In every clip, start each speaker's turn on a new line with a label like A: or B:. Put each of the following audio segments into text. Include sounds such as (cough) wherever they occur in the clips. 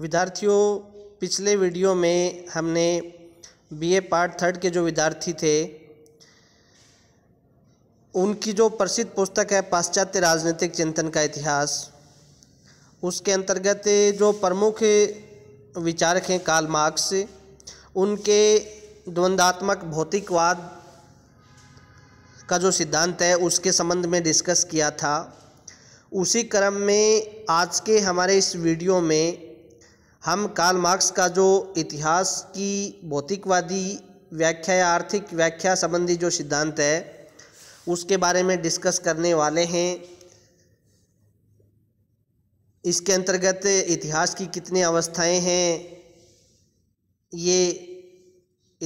A: विद्यार्थियों पिछले वीडियो में हमने बीए पार्ट थर्ड के जो विद्यार्थी थे उनकी जो प्रसिद्ध पुस्तक है पाश्चात्य राजनीतिक चिंतन का इतिहास उसके अंतर्गत जो प्रमुख विचारक हैं कार्ल मार्क्स उनके द्वंद्वात्मक भौतिकवाद का जो सिद्धांत है उसके संबंध में डिस्कस किया था उसी क्रम में आज के हमारे इस वीडियो में हम कार्ल मार्क्स का जो इतिहास की भौतिकवादी व्याख्या या आर्थिक व्याख्या संबंधी जो सिद्धांत है उसके बारे में डिस्कस करने वाले हैं इसके अंतर्गत इतिहास की कितनी अवस्थाएं हैं ये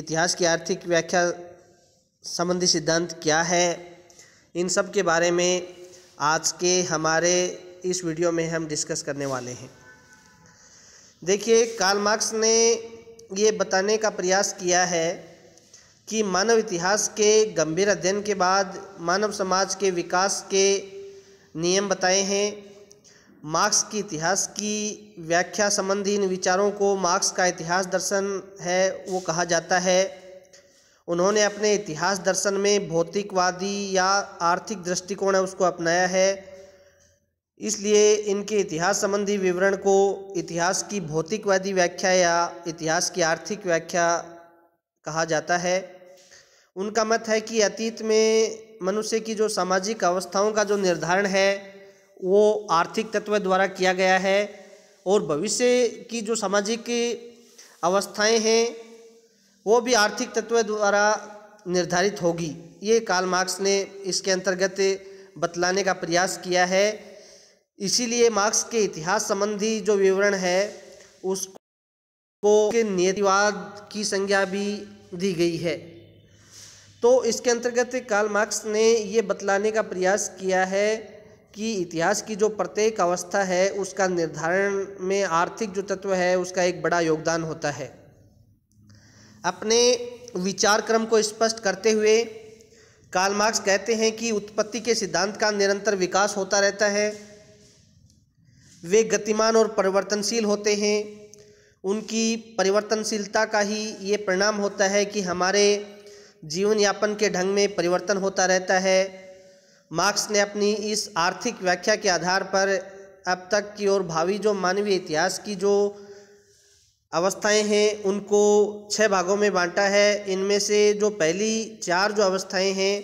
A: इतिहास की आर्थिक व्याख्या संबंधी सिद्धांत क्या है इन सब के बारे में आज के हमारे इस वीडियो में हम डिस्कस करने वाले हैं देखिए कार्ल मार्क्स ने ये बताने का प्रयास किया है कि मानव इतिहास के गंभीर अध्ययन के बाद मानव समाज के विकास के नियम बताए हैं मार्क्स की इतिहास की व्याख्या संबंधी इन विचारों को मार्क्स का इतिहास दर्शन है वो कहा जाता है उन्होंने अपने इतिहास दर्शन में भौतिकवादी या आर्थिक दृष्टिकोण है उसको अपनाया है इसलिए इनके इतिहास संबंधी विवरण को इतिहास की भौतिकवादी व्याख्या या इतिहास की आर्थिक व्याख्या कहा जाता है उनका मत है कि अतीत में मनुष्य की जो सामाजिक अवस्थाओं का जो निर्धारण है वो आर्थिक तत्व द्वारा किया गया है और भविष्य की जो सामाजिक अवस्थाएं हैं वो भी आर्थिक तत्व द्वारा निर्धारित होगी ये काल मार्क्स ने इसके अंतर्गत बतलाने का प्रयास किया है इसीलिए मार्क्स के इतिहास संबंधी जो विवरण है उसको के नियतिवाद की संज्ञा भी दी गई है तो इसके अंतर्गत कार्ल मार्क्स ने ये बतलाने का प्रयास किया है कि इतिहास की जो प्रत्येक अवस्था है उसका निर्धारण में आर्थिक जो तत्व है उसका एक बड़ा योगदान होता है अपने विचार क्रम को स्पष्ट करते हुए कार्ल मार्क्स कहते हैं कि उत्पत्ति के सिद्धांत का निरंतर विकास होता रहता है वे गतिमान और परिवर्तनशील होते हैं उनकी परिवर्तनशीलता का ही ये परिणाम होता है कि हमारे जीवन यापन के ढंग में परिवर्तन होता रहता है मार्क्स ने अपनी इस आर्थिक व्याख्या के आधार पर अब तक की और भावी जो मानवीय इतिहास की जो अवस्थाएं हैं उनको छः भागों में बांटा है इनमें से जो पहली चार जो अवस्थाएं हैं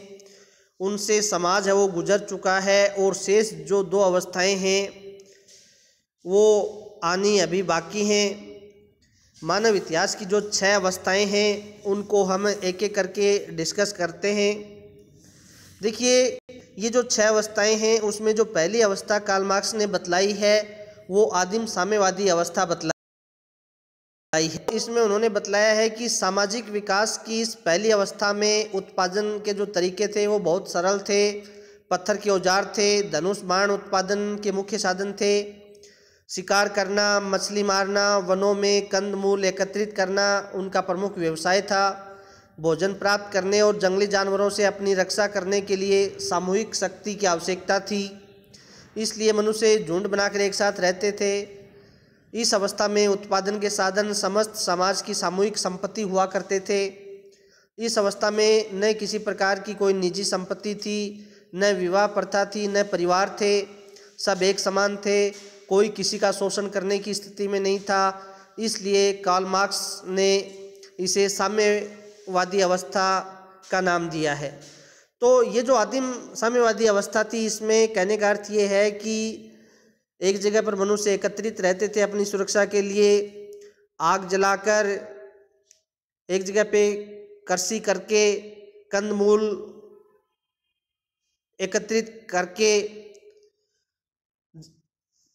A: उनसे समाज है वो गुजर चुका है और शेष जो दो अवस्थाएं हैं वो आनी अभी बाकी हैं मानव इतिहास की जो छह अवस्थाएं हैं उनको हम एक एक करके डिस्कस करते हैं देखिए ये जो छह अवस्थाएं हैं उसमें जो पहली अवस्था काल मार्क्स ने बतलाई है वो आदिम साम्यवादी अवस्था बतलाई है इसमें उन्होंने बतलाया है कि सामाजिक विकास की इस पहली अवस्था में उत्पादन के जो तरीके थे वो बहुत सरल थे पत्थर के औजार थे धनुष बाण उत्पादन के मुख्य साधन थे शिकार करना मछली मारना वनों में कंदमूल एकत्रित करना उनका प्रमुख व्यवसाय था भोजन प्राप्त करने और जंगली जानवरों से अपनी रक्षा करने के लिए सामूहिक शक्ति की आवश्यकता थी इसलिए मनुष्य झुंड बनाकर एक साथ रहते थे इस अवस्था में उत्पादन के साधन समस्त समाज की सामूहिक संपत्ति हुआ करते थे इस अवस्था में न किसी प्रकार की कोई निजी संपत्ति थी न विवाह प्रथा थी न परिवार थे सब एक समान थे कोई किसी का शोषण करने की स्थिति में नहीं था इसलिए कार्ल मार्क्स ने इसे साम्यवादी अवस्था का नाम दिया है तो ये जो आदिम साम्यवादी अवस्था थी इसमें कहने का अर्थ ये है कि एक जगह पर मनुष्य एकत्रित रहते थे अपनी सुरक्षा के लिए आग जलाकर एक जगह पे कृषि करके कंदमूल एकत्रित करके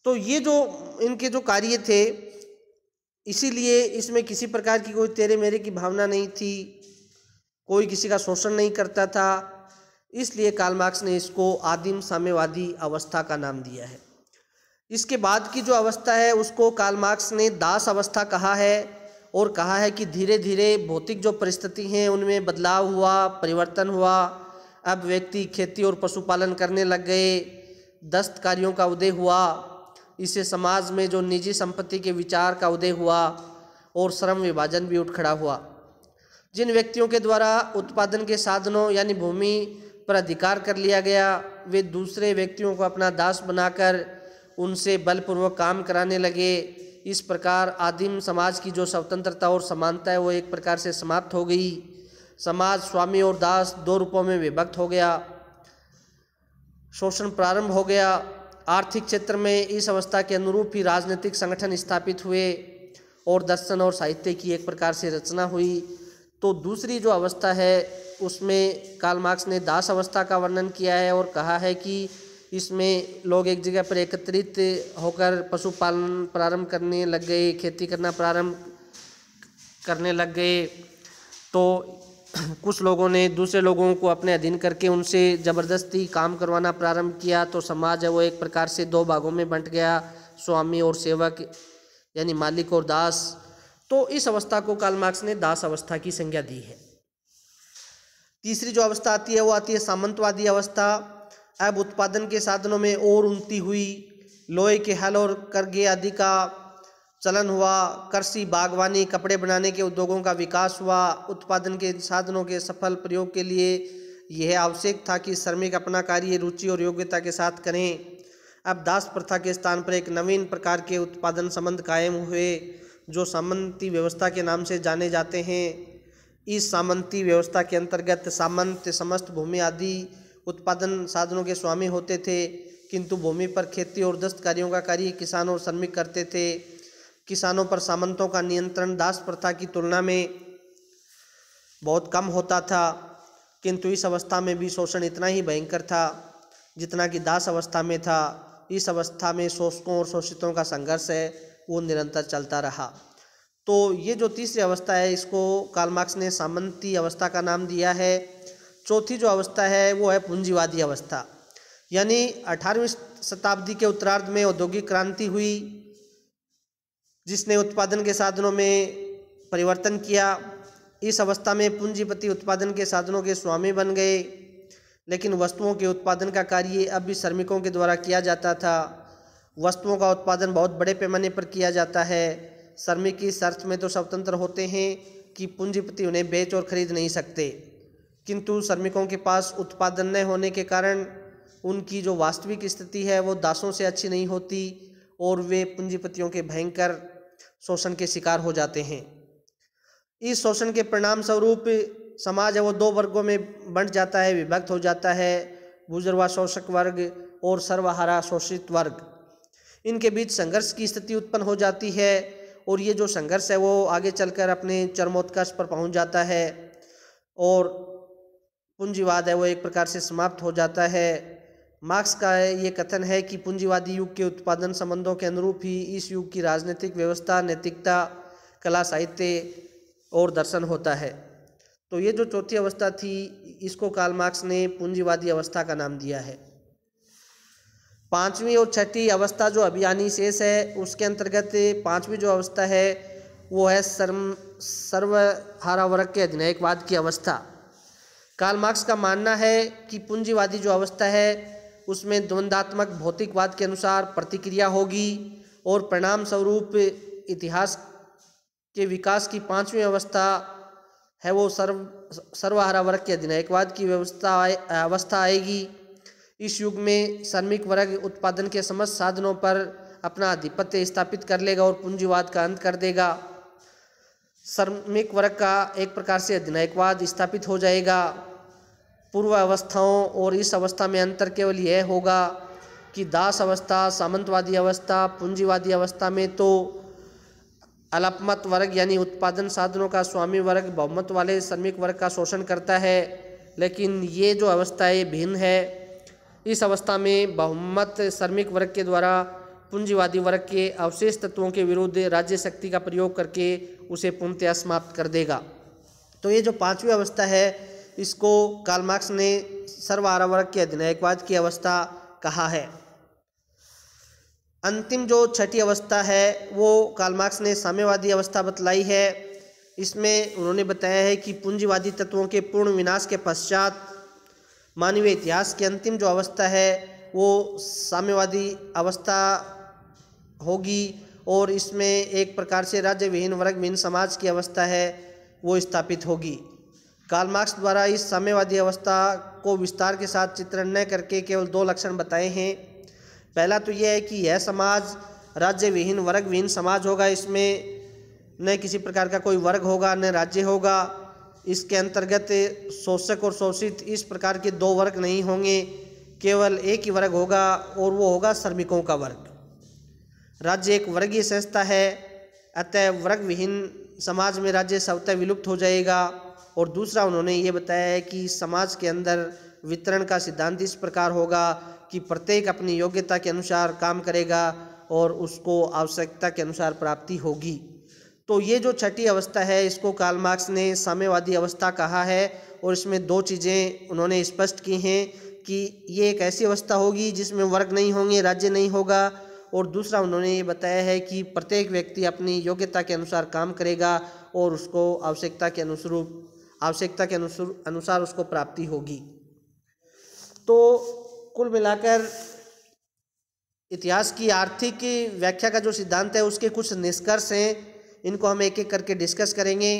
A: तो ये जो इनके जो कार्य थे इसीलिए इसमें किसी प्रकार की कोई तेरे मेरे की भावना नहीं थी कोई किसी का शोषण नहीं करता था इसलिए कालमार्क्स मार्क्स ने इसको आदिम साम्यवादी अवस्था का नाम दिया है इसके बाद की जो अवस्था है उसको कार्ल मार्क्स ने दास अवस्था कहा है और कहा है कि धीरे धीरे भौतिक जो परिस्थिति हैं उनमें बदलाव हुआ परिवर्तन हुआ अब व्यक्ति खेती और पशुपालन करने लग गए दस्तकारियों का उदय हुआ इससे समाज में जो निजी संपत्ति के विचार का उदय हुआ और श्रम विभाजन भी उठ खड़ा हुआ जिन व्यक्तियों के द्वारा उत्पादन के साधनों यानी भूमि पर अधिकार कर लिया गया वे दूसरे व्यक्तियों को अपना दास बनाकर उनसे बलपूर्वक काम कराने लगे इस प्रकार आदिम समाज की जो स्वतंत्रता और समानता है वो एक प्रकार से समाप्त हो गई समाज स्वामी और दास दो रूपों में विभक्त हो गया शोषण प्रारंभ हो गया आर्थिक क्षेत्र में इस अवस्था के अनुरूप ही राजनीतिक संगठन स्थापित हुए और दर्शन और साहित्य की एक प्रकार से रचना हुई तो दूसरी जो अवस्था है उसमें काल मार्क्स ने दास अवस्था का वर्णन किया है और कहा है कि इसमें लोग एक जगह पर एकत्रित होकर पशुपालन प्रारंभ करने लग गए खेती करना प्रारंभ करने लग गए तो (clears throat) कुछ लोगों ने दूसरे लोगों को अपने अधीन करके उनसे ज़बरदस्ती काम करवाना प्रारंभ किया तो समाज है वो एक प्रकार से दो भागों में बंट गया स्वामी और सेवक यानी मालिक और दास तो इस अवस्था को काल मार्क्स ने दास अवस्था की संज्ञा दी है तीसरी जो अवस्था आती है वो आती है सामंतवादी अवस्था अब उत्पादन के साधनों में और उन्नति हुई लोहे के हल और करगे आदि का चलन हुआ कृषि बागवानी कपड़े बनाने के उद्योगों का विकास हुआ उत्पादन के साधनों के सफल प्रयोग के लिए यह आवश्यक था कि श्रमिक अपना कार्य रुचि और योग्यता के साथ करें अब दास प्रथा के स्थान पर एक नवीन प्रकार के उत्पादन संबंध कायम हुए जो सामंती व्यवस्था के नाम से जाने जाते हैं इस सामंती व्यवस्था के अंतर्गत सामंत समस्त भूमि आदि उत्पादन साधनों के स्वामी होते थे किंतु भूमि पर खेती और दस्तकारियों का कार्य किसान और श्रमिक करते थे किसानों पर सामंतों का नियंत्रण दास प्रथा की तुलना में बहुत कम होता था किंतु इस अवस्था में भी शोषण इतना ही भयंकर था जितना कि दास अवस्था में था इस अवस्था में शोषकों और शोषितों का संघर्ष है वो निरंतर चलता रहा तो ये जो तीसरी अवस्था है इसको कालमार्क्स ने सामंती अवस्था का नाम दिया है चौथी जो अवस्था है वो है पूंजीवादी अवस्था यानी अठारहवीं शताब्दी के उत्तरार्ध में औद्योगिक क्रांति हुई जिसने उत्पादन के साधनों में परिवर्तन किया इस अवस्था में पूंजीपति उत्पादन के साधनों के स्वामी बन गए लेकिन वस्तुओं के उत्पादन का कार्य अब भी श्रमिकों के द्वारा किया जाता था वस्तुओं का उत्पादन बहुत बड़े पैमाने पर किया जाता है श्रमिक इस शर्त में तो स्वतंत्र होते हैं कि पूंजीपति उन्हें बेच और खरीद नहीं सकते किंतु श्रमिकों के पास उत्पादन न होने के कारण उनकी जो वास्तविक स्थिति है वो दासों से अच्छी नहीं होती और वे पूंजीपतियों के भयंकर शोषण के शिकार हो जाते हैं इस शोषण के परिणाम स्वरूप समाज है वो दो वर्गों में बंट जाता है विभक्त हो जाता है बुजुर्वा शोषक वर्ग और सर्वहारा शोषित वर्ग इनके बीच संघर्ष की स्थिति उत्पन्न हो जाती है और ये जो संघर्ष है वो आगे चलकर अपने चरमोत्कर्ष पर पहुंच जाता है और पूंजीवाद है वो एक प्रकार से समाप्त हो जाता है मार्क्स का ये कथन है कि पूंजीवादी युग के उत्पादन संबंधों के अनुरूप ही इस युग की राजनीतिक व्यवस्था नैतिकता कला साहित्य और दर्शन होता है तो ये जो चौथी अवस्था थी इसको कार्ल मार्क्स ने पूंजीवादी अवस्था का नाम दिया है पांचवी और छठी अवस्था जो अभियानी शेष है उसके अंतर्गत पांचवी जो अवस्था है वो है सर्व सर्वहारा वर्ग के अधिनयकवाद की अवस्था कार्ल मार्क्स का मानना है कि पूंजीवादी जो अवस्था है उसमें द्वंदात्मक भौतिकवाद के अनुसार प्रतिक्रिया होगी और परिणाम स्वरूप इतिहास के विकास की पांचवी अवस्था है वो सर्व सर्वहारा वर्ग के अधिनायकवाद की व्यवस्था आए, अवस्था आएगी इस युग में श्रमिक वर्ग उत्पादन के समस्त साधनों पर अपना आधिपत्य स्थापित कर लेगा और पूंजीवाद का अंत कर देगा श्रमिक वर्ग का एक प्रकार से अधिनायकवाद स्थापित हो जाएगा पूर्वावस्थाओं और इस अवस्था में अंतर केवल यह होगा कि दास अवस्था सामंतवादी अवस्था पूंजीवादी अवस्था में तो अलपमत वर्ग यानी उत्पादन साधनों का स्वामी वर्ग बहुमत वाले श्रमिक वर्ग का शोषण करता है लेकिन ये जो अवस्था है भिन्न है इस अवस्था में बहुमत श्रमिक वर्ग के द्वारा पूंजीवादी वर्ग के अवशेष तत्वों के विरुद्ध राज्य शक्ति का प्रयोग करके उसे पूर्णतया समाप्त कर देगा तो ये जो पांचवी अवस्था है इसको कालमार्क्स ने सर्व वर्ग के अधिनायकवाद की अवस्था कहा है अंतिम जो छठी अवस्था है वो कालमार्क्स ने साम्यवादी अवस्था बतलाई है इसमें उन्होंने बताया है कि पूंजीवादी तत्वों के पूर्ण विनाश के पश्चात मानवीय इतिहास की अंतिम जो अवस्था है वो साम्यवादी अवस्था होगी और इसमें एक प्रकार से राज्य विहीन वर्ग विहीन समाज की अवस्था है वो स्थापित होगी कार्ल मार्क्स द्वारा इस साम्यवादी अवस्था को विस्तार के साथ चित्रण न करके केवल दो लक्षण बताए हैं पहला तो यह है कि यह समाज राज्य विहीन वर्ग विहीन समाज होगा इसमें न किसी प्रकार का कोई वर्ग होगा न राज्य होगा इसके अंतर्गत शोषक और शोषित इस प्रकार के दो वर्ग नहीं होंगे केवल एक ही वर्ग होगा और वो होगा श्रमिकों का वर्ग राज्य एक वर्गीय संस्था है अतः वर्ग विहीन समाज में राज्य सवतः विलुप्त हो जाएगा और दूसरा उन्होंने ये बताया है कि समाज के अंदर वितरण का सिद्धांत इस प्रकार होगा कि प्रत्येक अपनी योग्यता के अनुसार काम करेगा और उसको आवश्यकता के अनुसार प्राप्ति होगी तो ये जो छठी अवस्था है इसको कालमार्क्स मार्क्स ने साम्यवादी अवस्था कहा है और इसमें दो चीज़ें उन्होंने स्पष्ट की हैं कि ये एक ऐसी अवस्था होगी जिसमें वर्ग नहीं होंगे राज्य नहीं होगा और दूसरा उन्होंने ये बताया है कि प्रत्येक व्यक्ति अपनी योग्यता के अनुसार काम करेगा और उसको आवश्यकता के अनुसरूप आवश्यकता के अनुसार अनुसार उसको प्राप्ति होगी तो कुल मिलाकर इतिहास की आर्थिक व्याख्या का जो सिद्धांत है उसके कुछ निष्कर्ष हैं इनको हम एक एक करके डिस्कस करेंगे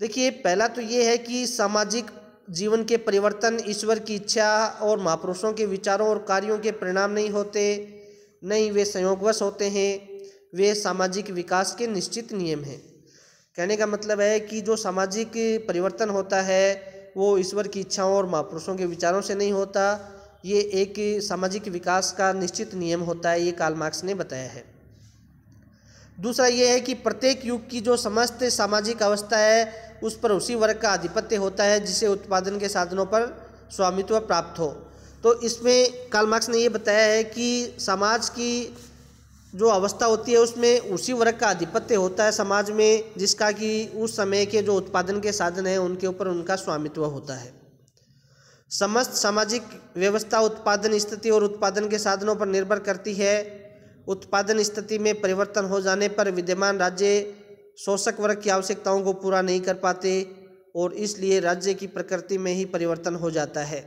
A: देखिए पहला तो ये है कि सामाजिक जीवन के परिवर्तन ईश्वर की इच्छा और महापुरुषों के विचारों और कार्यों के परिणाम नहीं होते नहीं वे संयोगवश होते हैं वे सामाजिक विकास के निश्चित नियम हैं कहने का मतलब है कि जो सामाजिक परिवर्तन होता है वो ईश्वर की इच्छाओं और महापुरुषों के विचारों से नहीं होता ये एक सामाजिक विकास का निश्चित नियम होता है ये कार्ल मार्क्स ने बताया है दूसरा ये है कि प्रत्येक युग की जो समस्त सामाजिक अवस्था है उस पर उसी वर्ग का आधिपत्य होता है जिसे उत्पादन के साधनों पर स्वामित्व प्राप्त हो तो इसमें कार्ल मार्क्स ने ये बताया है कि समाज की जो अवस्था होती है उसमें उसी वर्ग का आधिपत्य होता है समाज में जिसका कि उस समय के जो उत्पादन के साधन हैं उनके ऊपर उनका स्वामित्व होता है समस्त सामाजिक व्यवस्था उत्पादन स्थिति और उत्पादन के साधनों पर निर्भर करती है उत्पादन स्थिति में परिवर्तन हो जाने पर विद्यमान राज्य शोषक वर्ग की आवश्यकताओं को पूरा नहीं कर पाते और इसलिए राज्य की प्रकृति में ही परिवर्तन हो जाता है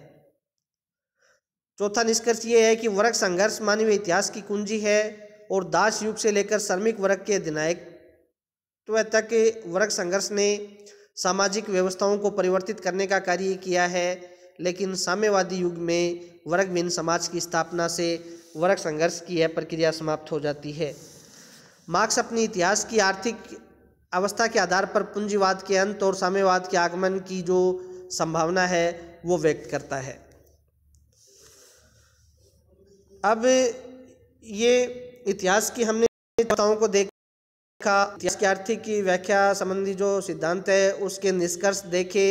A: चौथा निष्कर्ष ये है कि वर्ग संघर्ष मानवीय इतिहास की कुंजी है और दास युग से लेकर श्रमिक वर्ग के अधिनायक तक वर्ग संघर्ष ने सामाजिक व्यवस्थाओं को परिवर्तित करने का कार्य किया है लेकिन साम्यवादी युग में वर्ग भिन्न समाज की स्थापना से वर्ग संघर्ष की यह प्रक्रिया समाप्त हो जाती है मार्क्स अपने इतिहास की आर्थिक अवस्था के आधार पर पूंजीवाद के अंत और साम्यवाद के आगमन की जो संभावना है वो व्यक्त करता है अब ये इतिहास की हमने कथाओं को देखा इतिहास की आर्थिक की व्याख्या संबंधी जो सिद्धांत है उसके निष्कर्ष देखे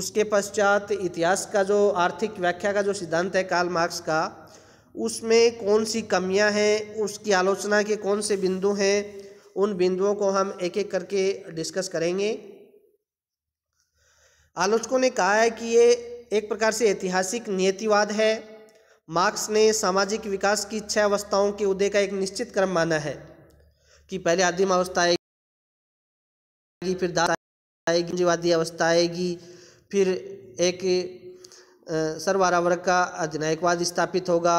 A: उसके पश्चात इतिहास का जो आर्थिक व्याख्या का जो सिद्धांत है काल मार्क्स का उसमें कौन सी कमियां हैं उसकी आलोचना के कौन से बिंदु हैं उन बिंदुओं को हम एक एक करके डिस्कस करेंगे आलोचकों ने कहा है कि ये एक प्रकार से ऐतिहासिक नियतिवाद है मार्क्स ने सामाजिक विकास की छह अवस्थाओं के उदय का एक निश्चित क्रम माना है कि पहले आदिम अवस्था आएगी फिर दास आएगी अवस्था आएगी फिर एक सर्वारा वर्ग का अधिनायकवाद स्थापित होगा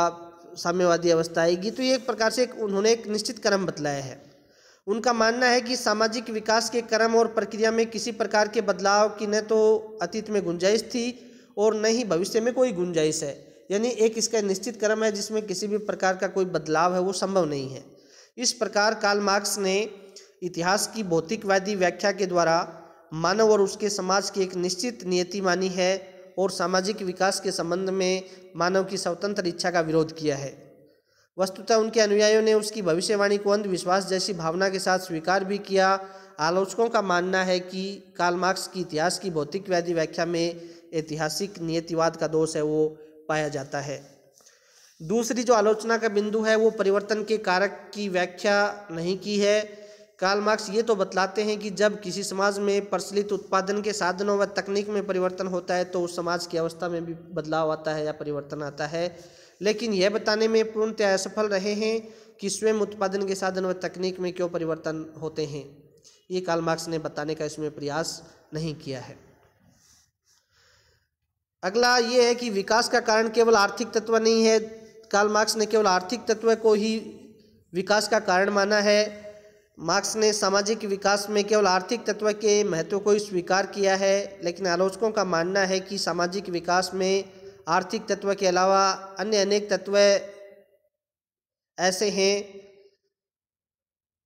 A: साम्यवादी अवस्था आएगी तो ये एक प्रकार से एक उन्होंने एक निश्चित क्रम बतलाया है उनका मानना है कि सामाजिक विकास के क्रम और प्रक्रिया में किसी प्रकार के बदलाव की न तो अतीत में गुंजाइश थी और न ही भविष्य में कोई गुंजाइश है यानी एक इसका निश्चित क्रम है जिसमें किसी भी प्रकार का कोई बदलाव है वो संभव नहीं है इस प्रकार काल मार्क्स ने इतिहास की भौतिकवादी व्याख्या के द्वारा मानव और उसके समाज की एक निश्चित नियति मानी है और सामाजिक विकास के संबंध में मानव की स्वतंत्र इच्छा का विरोध किया है वस्तुतः उनके अनुयायियों ने उसकी भविष्यवाणी को अंधविश्वास जैसी भावना के साथ स्वीकार भी किया आलोचकों का मानना है कि काल मार्क्स की इतिहास की भौतिकवादी व्याख्या में ऐतिहासिक नियतिवाद का दोष है वो पाया जाता है दूसरी जो आलोचना का बिंदु है वो परिवर्तन के कारक की व्याख्या नहीं की है कार्ल मार्क्स ये तो बतलाते हैं कि जब किसी समाज में प्रचलित उत्पादन के साधनों व तकनीक में परिवर्तन होता है तो उस समाज की अवस्था में भी बदलाव आता है या परिवर्तन आता है लेकिन यह बताने में पूर्णतः असफल रहे हैं कि स्वयं उत्पादन के साधन व तकनीक में क्यों परिवर्तन होते हैं ये कार्ल मार्क्स ने बताने का इसमें प्रयास नहीं किया है अगला ये है कि विकास का कारण केवल आर्थिक तत्व नहीं है कार्ल मार्क्स ने केवल आर्थिक तत्व को ही विकास का कारण माना है मार्क्स ने सामाजिक विकास में केवल आर्थिक तत्व के महत्व को स्वीकार किया है लेकिन आलोचकों का मानना है कि सामाजिक विकास में आर्थिक तत्व के अलावा अन्य अनेक तत्व ऐसे हैं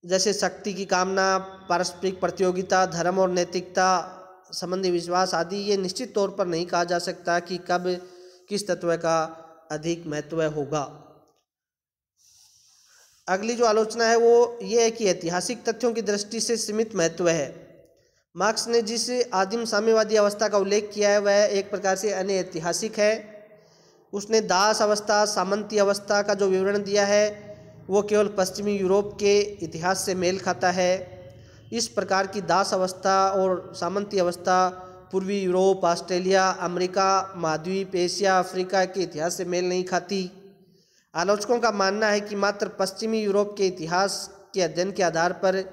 A: जैसे शक्ति की कामना पारस्परिक प्रतियोगिता धर्म और नैतिकता संबंधी विश्वास आदि ये निश्चित तौर पर नहीं कहा जा सकता कि कब किस तत्व का अधिक महत्व होगा अगली जो आलोचना है वो ये है कि ऐतिहासिक तथ्यों की दृष्टि से सीमित महत्व है मार्क्स ने जिस आदिम साम्यवादी अवस्था का उल्लेख किया है वह एक प्रकार से अन्य ऐतिहासिक है उसने दास अवस्था सामंती अवस्था का जो विवरण दिया है वो केवल पश्चिमी यूरोप के इतिहास से मेल खाता है इस प्रकार की दास अवस्था और सामंती अवस्था पूर्वी यूरोप ऑस्ट्रेलिया अमेरिका महाद्वीप एशिया अफ्रीका के इतिहास से मेल नहीं खाती आलोचकों का मानना है कि मात्र पश्चिमी यूरोप के इतिहास के अध्ययन के आधार पर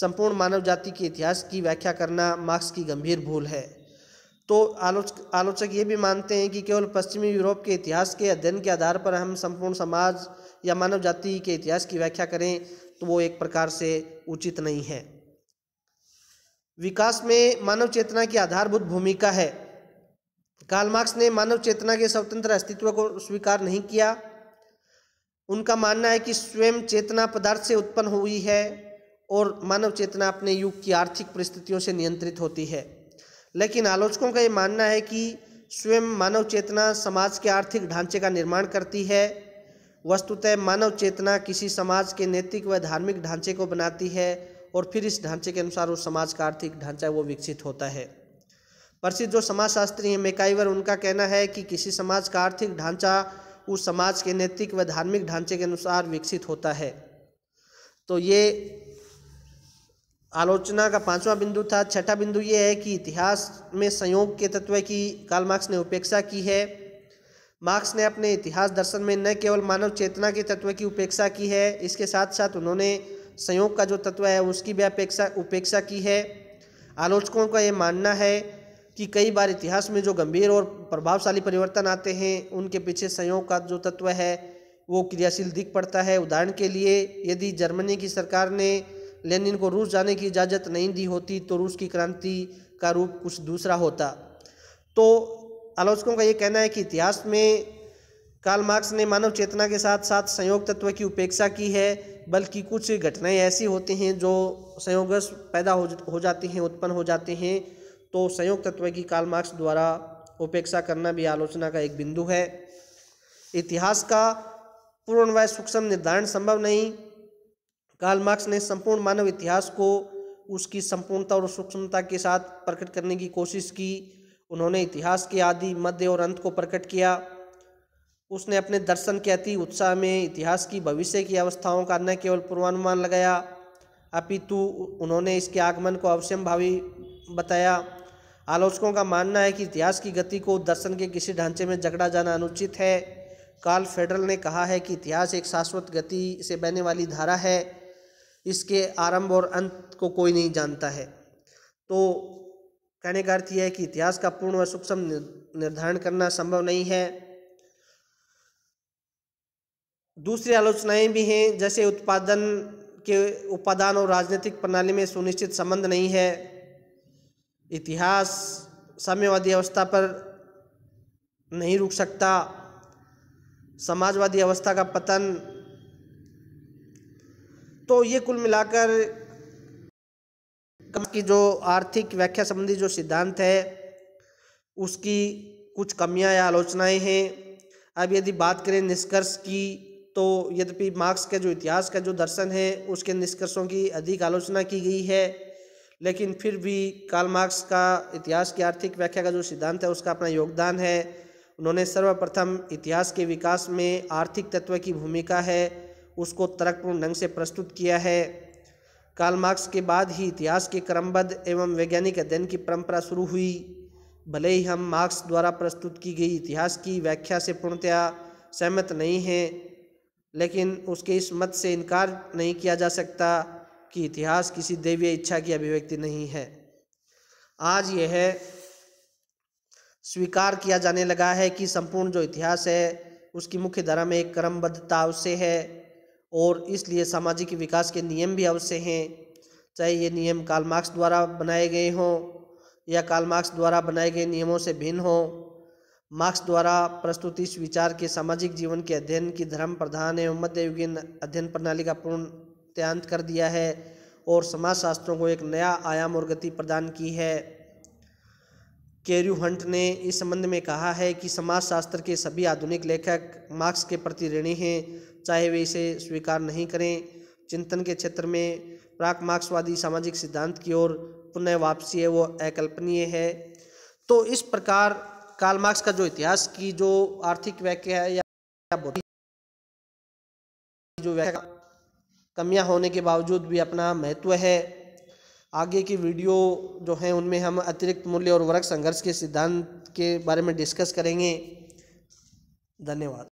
A: संपूर्ण मानव जाति के इतिहास की व्याख्या करना मार्क्स की गंभीर भूल है तो आलोचक आलोचक ये भी मानते हैं कि केवल पश्चिमी यूरोप के इतिहास के अध्ययन के आधार पर हम संपूर्ण समाज या मानव जाति के इतिहास की व्याख्या करें तो वो एक प्रकार से उचित नहीं है विकास में मानव चेतना की आधारभूत भूमिका है कार्लमार्क्स मार्क्स ने मानव चेतना के स्वतंत्र अस्तित्व को स्वीकार नहीं किया उनका मानना है कि स्वयं चेतना पदार्थ से उत्पन्न हुई है और मानव चेतना अपने युग की आर्थिक परिस्थितियों से नियंत्रित होती है लेकिन आलोचकों का ये मानना है कि स्वयं मानव चेतना समाज के आर्थिक ढांचे का निर्माण करती है वस्तुतः मानव चेतना किसी समाज के नैतिक व धार्मिक ढांचे को बनाती है और फिर इस ढांचे के अनुसार उस समाज का आर्थिक ढांचा वो विकसित होता है प्रसिद्ध जो समाजशास्त्री हैं मेकाइवर उनका कहना है कि किसी समाज का आर्थिक ढांचा उस समाज के नैतिक व धार्मिक ढांचे के अनुसार विकसित होता है तो ये आलोचना का पांचवा बिंदु था छठा बिंदु ये है कि इतिहास में संयोग के तत्व की काल मार्क्स ने उपेक्षा की है मार्क्स ने अपने इतिहास दर्शन में न केवल मानव चेतना के तत्व की उपेक्षा की है इसके साथ साथ उन्होंने संयोग का जो तत्व है उसकी भी अपेक्षा उपेक्षा की है आलोचकों का ये मानना है कि कई बार इतिहास में जो गंभीर और प्रभावशाली परिवर्तन आते हैं उनके पीछे संयोग का जो तत्व है वो क्रियाशील दिख पड़ता है उदाहरण के लिए यदि जर्मनी की सरकार ने लेनिन को रूस जाने की इजाज़त नहीं दी होती तो रूस की क्रांति का रूप कुछ दूसरा होता तो आलोचकों का ये कहना है कि इतिहास में कार्ल मार्क्स ने मानव चेतना के साथ साथ संयोग तत्व की उपेक्षा की है बल्कि कुछ घटनाएं ऐसी होती हैं जो संयोगश पैदा हो हो जाती हैं उत्पन्न हो जाते हैं तो संयोग तत्व की कार्ल मार्क्स द्वारा उपेक्षा करना भी आलोचना का एक बिंदु है इतिहास का पूर्णवय सूक्ष्म निर्धारण संभव नहीं कार्ल मार्क्स ने संपूर्ण मानव इतिहास को उसकी संपूर्णता और सूक्ष्मता के साथ प्रकट करने की कोशिश की उन्होंने इतिहास के आदि मध्य और अंत को प्रकट किया उसने अपने दर्शन के अति उत्साह में इतिहास की भविष्य की अवस्थाओं का न केवल पूर्वानुमान लगाया अपितु उन्होंने इसके आगमन को भावी बताया आलोचकों का मानना है कि इतिहास की गति को दर्शन के किसी ढांचे में जकड़ा जाना अनुचित है कार्ल फेडरल ने कहा है कि इतिहास एक शाश्वत गति से बहने वाली धारा है इसके आरंभ और अंत को कोई नहीं जानता है तो कहने का अर्थ यह है कि इतिहास का पूर्ण व सूक्ष्म निर्धारण करना संभव नहीं है दूसरी आलोचनाएं भी हैं जैसे उत्पादन के उपादान और राजनीतिक प्रणाली में सुनिश्चित संबंध नहीं है इतिहास साम्यवादी अवस्था पर नहीं रुक सकता समाजवादी अवस्था का पतन तो ये कुल मिलाकर की जो आर्थिक व्याख्या संबंधी जो सिद्धांत है उसकी कुछ कमियां या आलोचनाएं हैं अब यदि बात करें निष्कर्ष की तो यद्यपि मार्क्स के जो इतिहास का जो दर्शन है उसके निष्कर्षों की अधिक आलोचना की गई है लेकिन फिर भी काल मार्क्स का इतिहास की आर्थिक व्याख्या का जो सिद्धांत है उसका अपना योगदान है उन्होंने सर्वप्रथम इतिहास के विकास में आर्थिक तत्व की भूमिका है उसको तर्कपूर्ण ढंग से प्रस्तुत किया है काल मार्क्स के बाद ही इतिहास के क्रमबद्ध एवं वैज्ञानिक अध्ययन की परंपरा शुरू हुई भले ही हम मार्क्स द्वारा प्रस्तुत की गई इतिहास की व्याख्या से पूर्णतया सहमत नहीं हैं लेकिन उसके इस मत से इनकार नहीं किया जा सकता कि इतिहास किसी देवीय इच्छा की अभिव्यक्ति नहीं है आज यह स्वीकार किया जाने लगा है कि संपूर्ण जो इतिहास है उसकी मुख्य धारा में एक क्रमबद्धता अवश्य है और इसलिए सामाजिक विकास के नियम भी अवश्य हैं चाहे ये नियम कालमार्क्स द्वारा बनाए गए हों या कालमार्क्स द्वारा बनाए गए नियमों से भिन्न हों मार्क्स द्वारा प्रस्तुत इस विचार के सामाजिक जीवन के अध्ययन की धर्म प्रधान एवं मध्ययुगीन अध्ययन प्रणाली का पूर्ण त्यांत कर दिया है और समाजशास्त्रों को एक नया आयाम और गति प्रदान की है केरू हंट ने इस संबंध में कहा है कि समाजशास्त्र के सभी आधुनिक लेखक मार्क्स के प्रति ऋणी हैं चाहे वे इसे स्वीकार नहीं करें चिंतन के क्षेत्र में प्राक मार्क्सवादी सामाजिक सिद्धांत की ओर पुनः वापसी है वो अकल्पनीय है तो इस प्रकार कार्ल मार्क्स का जो इतिहास की जो आर्थिक व्याख्या है या जो व्याख्या कमियां होने के बावजूद भी अपना महत्व है आगे की वीडियो जो है उनमें हम अतिरिक्त मूल्य और वर्ग संघर्ष के सिद्धांत के बारे में डिस्कस करेंगे धन्यवाद